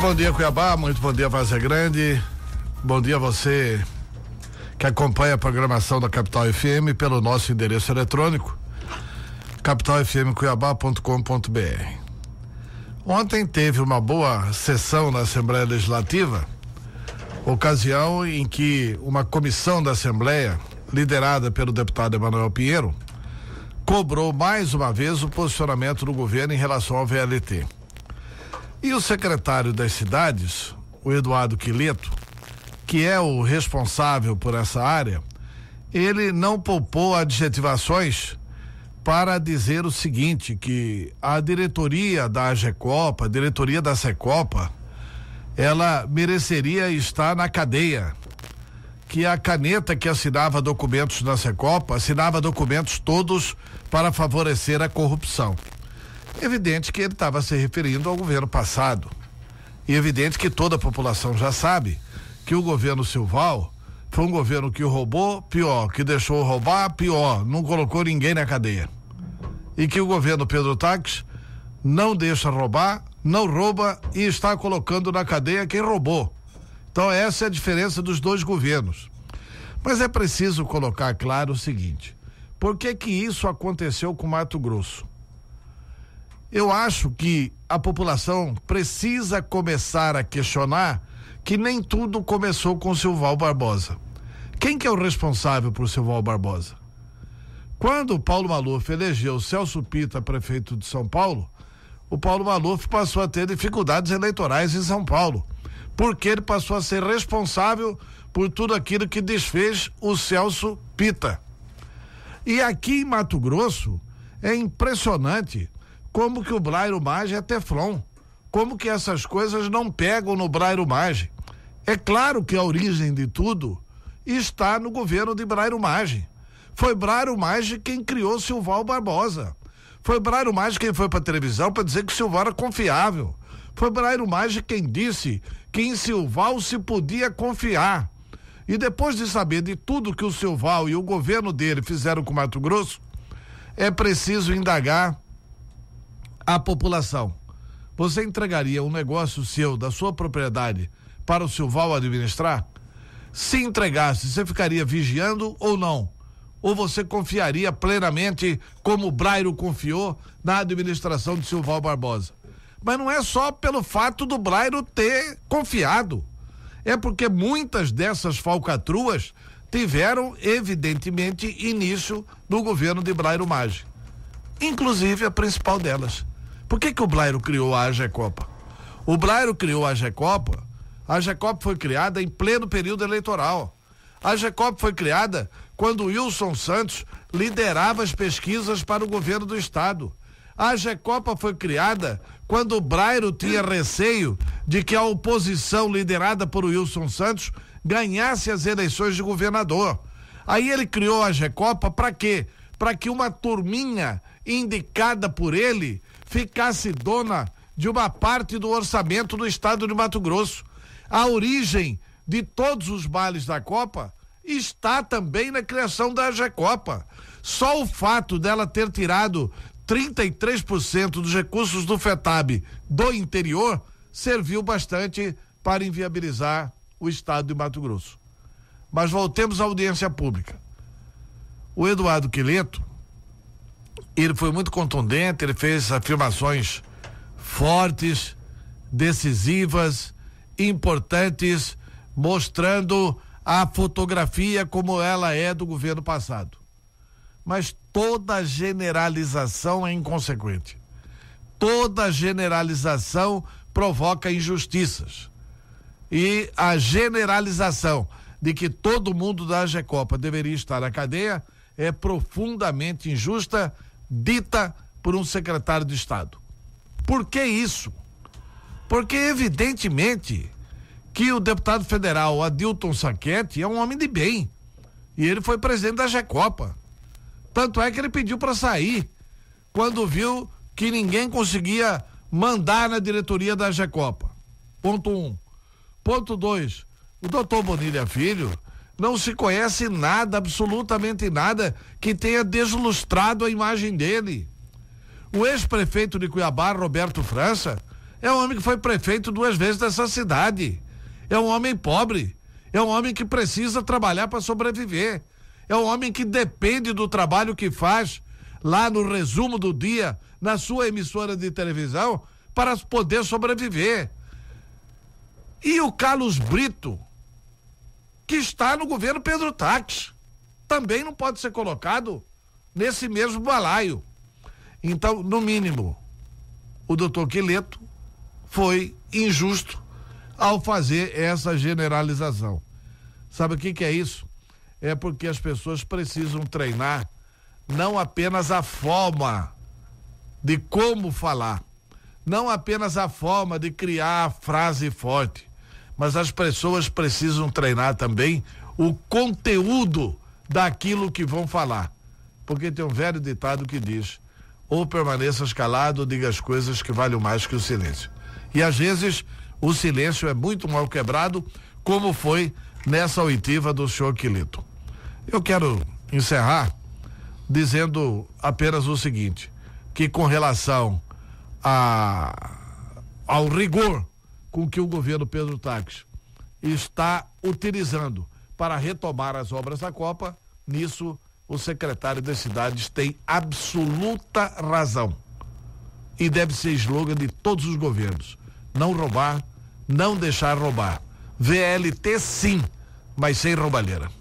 Muito bom dia, Cuiabá. Muito bom dia, Vazia Grande. Bom dia a você que acompanha a programação da Capital FM pelo nosso endereço eletrônico capitalfmcuiabá.com.br. Ontem teve uma boa sessão na Assembleia Legislativa, ocasião em que uma comissão da Assembleia, liderada pelo deputado Emanuel Pinheiro, cobrou mais uma vez o posicionamento do governo em relação ao VLT. E o secretário das cidades, o Eduardo Quileto, que é o responsável por essa área, ele não poupou adjetivações para dizer o seguinte, que a diretoria da AGECOPA, a diretoria da SECOPA, ela mereceria estar na cadeia. Que a caneta que assinava documentos na SECOPA assinava documentos todos para favorecer a corrupção. Evidente que ele estava se referindo ao governo passado. E evidente que toda a população já sabe que o governo Silval foi um governo que roubou, pior, que deixou roubar, pior, não colocou ninguém na cadeia. E que o governo Pedro Taques não deixa roubar, não rouba e está colocando na cadeia quem roubou. Então essa é a diferença dos dois governos. Mas é preciso colocar claro o seguinte: por que que isso aconteceu com Mato Grosso? Eu acho que a população precisa começar a questionar que nem tudo começou com Silval Barbosa. Quem que é o responsável por Silval Barbosa? Quando Paulo Maluf elegeu Celso Pita prefeito de São Paulo, o Paulo Maluf passou a ter dificuldades eleitorais em São Paulo, porque ele passou a ser responsável por tudo aquilo que desfez o Celso Pita. E aqui em Mato Grosso é impressionante como que o Brairo Maggi é Teflon? Como que essas coisas não pegam no Brairo Maggi? É claro que a origem de tudo está no governo de Brairo Maggi. Foi Brairo Maggi quem criou Silval Barbosa. Foi Brairo Maggi quem foi para a televisão para dizer que Silval era confiável. Foi Brairo Maggi quem disse que em Silval se podia confiar. E depois de saber de tudo que o Silval e o governo dele fizeram com Mato Grosso, é preciso indagar à população. Você entregaria um negócio seu, da sua propriedade, para o Silval administrar? Se entregasse, você ficaria vigiando ou não? Ou você confiaria plenamente, como o Brairo confiou, na administração de Silval Barbosa? Mas não é só pelo fato do Brairo ter confiado. É porque muitas dessas falcatruas tiveram, evidentemente, início no governo de Brairo Maggi. Inclusive a principal delas, por que, que o Blairo criou a AGECOPA? O Blairo criou a AGECOPA. A AGECOPA foi criada em pleno período eleitoral. A AGECOPA foi criada quando Wilson Santos liderava as pesquisas para o governo do Estado. A AGECOPA foi criada quando o Blairo tinha receio de que a oposição liderada por Wilson Santos ganhasse as eleições de governador. Aí ele criou a AGECOPA para quê? Para que uma turminha indicada por ele ficasse dona de uma parte do orçamento do estado de Mato Grosso. A origem de todos os males da Copa está também na criação da Copa. Só o fato dela ter tirado 33% dos recursos do FETAB do interior serviu bastante para inviabilizar o estado de Mato Grosso. Mas voltemos à audiência pública. O Eduardo Quileto ele foi muito contundente, ele fez afirmações fortes, decisivas, importantes, mostrando a fotografia como ela é do governo passado. Mas toda generalização é inconsequente. Toda generalização provoca injustiças. E a generalização de que todo mundo da AGECOPA deveria estar na cadeia é profundamente injusta dita por um secretário de Estado. Por que isso? Porque, evidentemente, que o deputado federal Adilton Saquete é um homem de bem. E ele foi presidente da GECOPA. Tanto é que ele pediu para sair quando viu que ninguém conseguia mandar na diretoria da GECOPA. Ponto um. Ponto dois. O doutor Bonilha Filho não se conhece nada, absolutamente nada, que tenha deslustrado a imagem dele. O ex-prefeito de Cuiabá, Roberto França, é um homem que foi prefeito duas vezes dessa cidade. É um homem pobre. É um homem que precisa trabalhar para sobreviver. É um homem que depende do trabalho que faz lá no resumo do dia, na sua emissora de televisão, para poder sobreviver. E o Carlos Brito, que está no governo Pedro Taques. Também não pode ser colocado nesse mesmo balaio. Então, no mínimo, o doutor Quileto foi injusto ao fazer essa generalização. Sabe o que, que é isso? É porque as pessoas precisam treinar não apenas a forma de como falar, não apenas a forma de criar a frase forte, mas as pessoas precisam treinar também o conteúdo daquilo que vão falar. Porque tem um velho ditado que diz: ou permaneças calado ou diga as coisas que valem mais que o silêncio. E às vezes o silêncio é muito mal quebrado, como foi nessa oitiva do senhor Quilito. Eu quero encerrar dizendo apenas o seguinte: que com relação a, ao rigor com que o governo Pedro Taques está utilizando para retomar as obras da Copa, nisso o secretário das cidades tem absoluta razão. E deve ser slogan de todos os governos. Não roubar, não deixar roubar. VLT sim, mas sem roubalheira.